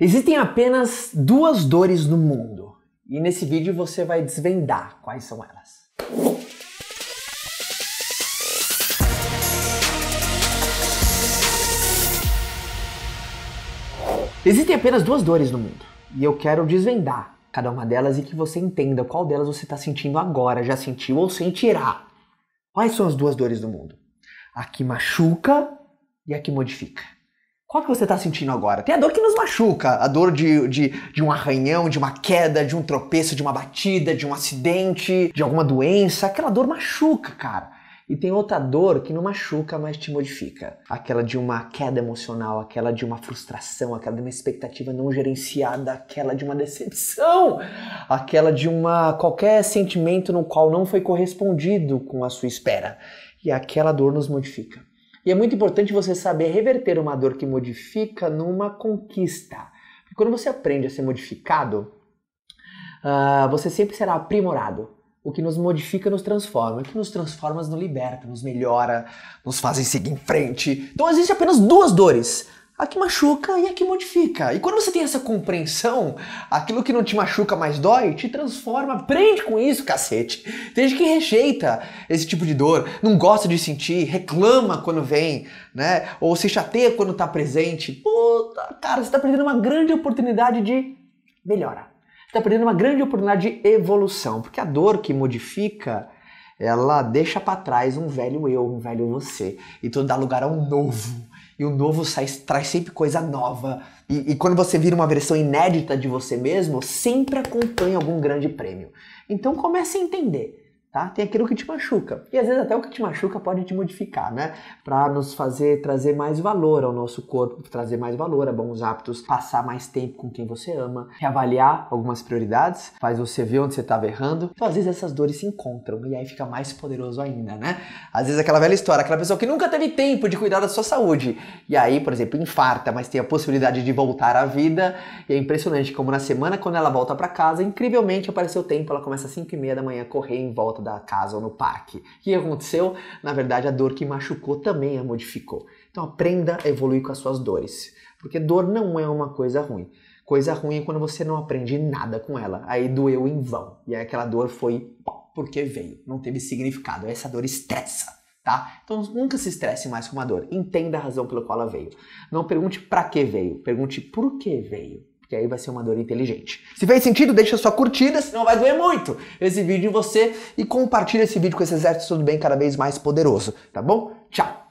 Existem apenas duas dores no mundo e nesse vídeo você vai desvendar quais são elas. Existem apenas duas dores no mundo e eu quero desvendar cada uma delas e que você entenda qual delas você está sentindo agora, já sentiu ou sentirá. Quais são as duas dores do mundo? A que machuca e a que modifica. Qual que você está sentindo agora? Tem a dor que nos machuca, a dor de, de, de um arranhão, de uma queda, de um tropeço, de uma batida, de um acidente, de alguma doença. Aquela dor machuca, cara. E tem outra dor que não machuca, mas te modifica. Aquela de uma queda emocional, aquela de uma frustração, aquela de uma expectativa não gerenciada, aquela de uma decepção, aquela de uma qualquer sentimento no qual não foi correspondido com a sua espera. E aquela dor nos modifica. E é muito importante você saber reverter uma dor que modifica numa conquista. Porque quando você aprende a ser modificado, uh, você sempre será aprimorado. O que nos modifica nos transforma. O que nos transforma nos liberta, nos melhora, nos faz seguir em frente. Então existem apenas duas dores: a que machuca e a que modifica. E quando você tem essa compreensão, aquilo que não te machuca mais dói, te transforma, aprende com isso, cacete. Tem gente que rejeita esse tipo de dor, não gosta de sentir, reclama quando vem, né? Ou se chateia quando tá presente. Puta, cara, você tá perdendo uma grande oportunidade de melhora. Você tá perdendo uma grande oportunidade de evolução, porque a dor que modifica ela deixa para trás um velho eu, um velho você, e tu dá lugar a um novo e o novo sai, traz sempre coisa nova. E, e, quando você vira uma versão inédita de você mesmo, sempre acompanha algum grande prêmio. Então comece a entender Tá? Tem aquilo que te machuca. E às vezes até o que te machuca pode te modificar, né? Para nos fazer trazer mais valor ao nosso corpo, trazer mais valor a bons hábitos, passar mais tempo com quem você ama, reavaliar algumas prioridades, faz você ver onde você estava errando. Então às vezes essas dores se encontram e aí fica mais poderoso ainda, né? Às vezes aquela velha história, aquela pessoa que nunca teve tempo de cuidar da sua saúde e aí, por exemplo, infarta, mas tem a possibilidade de voltar à vida. E é impressionante como na semana quando ela volta para casa, incrivelmente apareceu tempo, ela começa às 5 e meia da manhã correr em volta da casa ou no parque. O que aconteceu? Na verdade, a dor que machucou também a modificou. Então aprenda a evoluir com as suas dores, porque dor não é uma coisa ruim. Coisa ruim é quando você não aprende nada com ela, aí doeu em vão. E aí aquela dor foi porque veio, não teve significado. Essa dor estressa. Tá? Então nunca se estresse mais com uma dor. Entenda a razão pela qual ela veio. Não pergunte para que veio, pergunte por que veio porque aí vai ser uma dor inteligente. Se fez sentido, deixa sua curtida, senão vai doer muito esse vídeo em você e compartilha esse vídeo com esse exército do bem cada vez mais poderoso, tá bom? Tchau!